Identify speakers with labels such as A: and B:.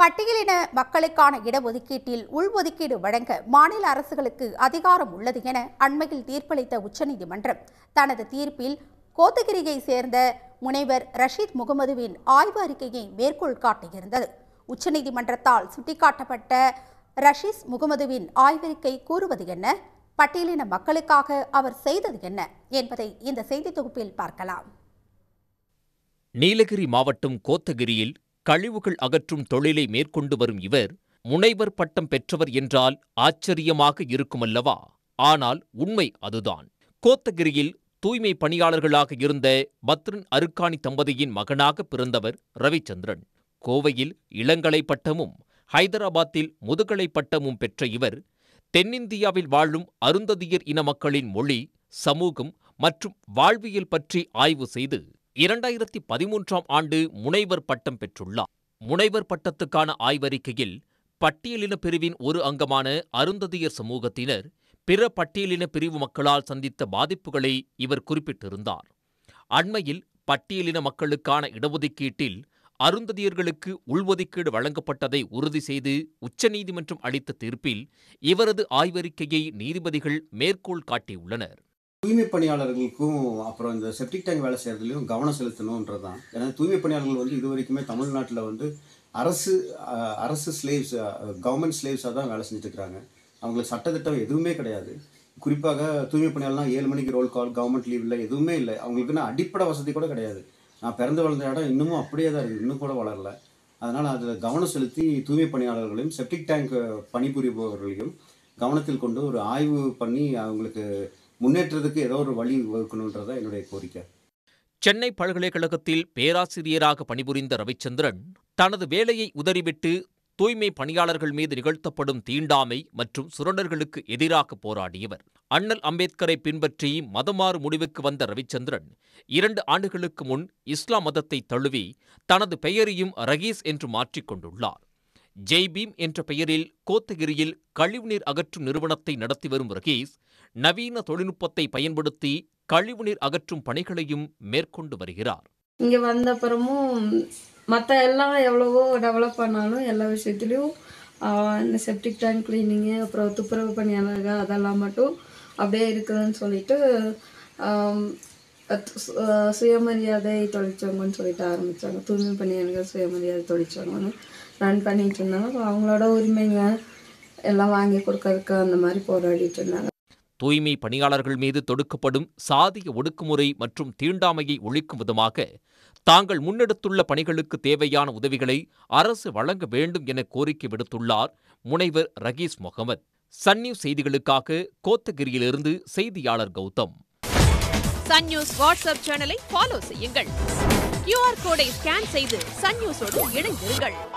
A: பட்டியலின மக்களுக்கான இடஒதுக்கீட்டில் உள்ஒதுக்கீடு வழங்க மாநில அரசுகளுக்கு அதிகாரம் உள்ளது என அண்மையில் தீர்ப்பளித்த உச்சநீதிமன்றம் தனது தீர்ப்பில் கோத்தகிரியை சேர்ந்த முனைவர் ரஷீத் முகமதுவின் ஆய்வு அறிக்கையை மேற்கோள் காட்டியிருந்தது உச்சநீதிமன்றத்தால் சுட்டிக்காட்டப்பட்ட ரஷீஸ் முகமதுவின் ஆய்வறிக்கை கூறுவது என்ன பட்டியலின மக்களுக்காக அவர் செய்தது என்ன என்பதை இந்த செய்தி தொகுப்பில் பார்க்கலாம்
B: நீலகிரி மாவட்டம் கோத்தகிரியில் கழிவுகள் அகற்றும் தொழிலை மேற்கொண்டு வரும் இவர் முனைவர் பட்டம் பெற்றவர் என்றால் ஆச்சரியமாக இருக்குமல்லவா ஆனால் உண்மை அதுதான் கோத்தகிரியில் தூய்மை பணியாளர்களாக இருந்த பத்ரன் அருக்காணி தம்பதியின் மகனாக பிறந்தவர் ரவிச்சந்திரன் கோவையில் இளங்கலை பட்டமும் ஹைதராபாத்தில் முதுகலை பட்டமும் பெற்ற இவர் தென்னிந்தியாவில் வாழும் அருந்ததியர் இன மக்களின் மொழி சமூகம் மற்றும் வாழ்வியல் பற்றி ஆய்வு செய்து இரண்டாயிரத்தி பதிமூன்றாம் ஆண்டு முனைவர் பட்டம் பெற்றுள்ளார் முனைவர் பட்டத்துக்கான ஆய்வறிக்கையில் பட்டியலின பிரிவின் ஒரு அங்கமான அருந்ததியர் சமூகத்தினர் பிற பட்டியலின பிரிவு மக்களால் சந்தித்த பாதிப்புகளை இவர் குறிப்பிட்டிருந்தார் அண்மையில் பட்டியலின மக்களுக்கான இடஒதுக்கீட்டில் அருந்ததியர்களுக்கு உள்ஒதுக்கீடு வழங்கப்பட்டதை உறுதி செய்து உச்சநீதிமன்றம் அளித்த தீர்ப்பில் இவரது ஆய்வறிக்கையை நீதிபதிகள் மேற்கோள் காட்டியுள்ளனர்
C: தூய்மை பணியாளர்களுக்கும் அப்புறம் இந்த செப்டிக் டேங்க் வேலை செய்கிறதுலையும் கவனம் செலுத்தணுன்றது தான் ஏன்னா தூய்மை பணியாளர்கள் வந்து இது வரைக்குமே தமிழ்நாட்டில் வந்து அரசு அரசு ஸ்லேவ்ஸ் கவர்மெண்ட் ஸ்லேவ்ஸாக தான் வேலை செஞ்சுட்டுருக்காங்க அவங்களுக்கு சட்டத்திட்டம் எதுவுமே கிடையாது குறிப்பாக தூய்மை பணியாளர்லாம் ஏழு மணிக்கு ரோல் கால் கவர்மெண்ட் லீவ் இல்லை எதுவுமே இல்லை அவங்களுக்குன்னு அடிப்படை வசதி கூட கிடையாது நான் பிறந்து வளர்ந்த இடம் இன்னமும் அப்படியே தான் இருக்குது இன்னும் கூட வளரல அதனால் அதில் கவனம் செலுத்தி தூய்மை பணியாளர்களையும் செப்டிக் டேங்க் பணிபுரிபவர்களையும் கவனத்தில் கொண்டு ஒரு ஆய்வு பண்ணி அவங்களுக்கு முன்னேற்றத்துக்கு ஏதோ ஒரு வழி வகுக்கணுன்றதான் என்னுடைய கோரிக்கை
B: சென்னை பல்கலைக்கழகத்தில் பேராசிரியராக பணிபுரிந்த ரவிச்சந்திரன் தனது வேலையை உதறிவிட்டு தூய்மை பணியாளர்கள் மீது நிகழ்த்தப்படும் தீண்டாமை மற்றும் சுரண்டர்களுக்கு எதிராக போராடியவர் அண்ணல் அம்பேத்கரை பின்பற்றி மதமாறு முடிவுக்கு வந்த ரவிச்சந்திரன் இரண்டு ஆண்டுகளுக்கு முன் இஸ்லாம் மதத்தை தழுவி தனது பெயரையும் ரகீஸ் என்று மாற்றிக்கொண்டுள்ளார் ஜெய்பீம் என்ற பெயரில் கோத்தகிரியில் கழிவுநீர் அகற்றும் நிறுவனத்தை நடத்தி வரும் ரகீஸ் நவீன தொழில்நுட்பத்தை பயன்படுத்தி கழிவுநீர் அகற்றும் பணிகளையும் மேற்கொண்டு வருகிறார்
D: இங்கே வந்த அப்புறமும் மற்ற எல்லாம் எவ்வளவோ டெவலப் பண்ணாலும் எல்லா விஷயத்துலையும் இந்த செப்டிக் டேங்க் கிளீனிங்கு அப்புறம் துப்புரவு பணியாளர்கள் அதெல்லாம் மட்டும் அப்படியே இருக்குதுன்னு சொல்லிட்டு சுயமரியாதை தொழிற்சங்கம்னு சொல்லிட்டு ஆரம்பித்தாங்க தூய்மை பணியாளர்கள் சுயமரியாதை தொழிற்சங்கம்னு ரன் பண்ணிட்டு இருந்தாங்க அவங்களோட உரிமைங்க எல்லாம் வாங்கி கொடுக்கறதுக்கு அந்த மாதிரி போராடிட்டு இருந்தாங்க
B: தூய்மை பணியாளர்கள் மீது தொடுக்கப்படும் சாதிய ஒடுக்குமுறை மற்றும் தீண்டாமையை ஒழிக்கும் விதமாக தாங்கள் முன்னெடுத்துள்ள பணிகளுக்கு தேவையான உதவிகளை அரசு வழங்க வேண்டும் என கோரிக்கை விடுத்துள்ளார் முனைவர் ரகீஸ் முகமது சன் நியூஸ் செய்திகளுக்காக கோத்தகிரியிலிருந்து செய்தியாளர் கௌதம் சன் நியூஸ் வாட்ஸ்அப் சேனலை ஃபாலோ செய்யுங்கள் கியூஆர் கோடை ஸ்கேன் செய்து சன் இணைந்திருங்கள்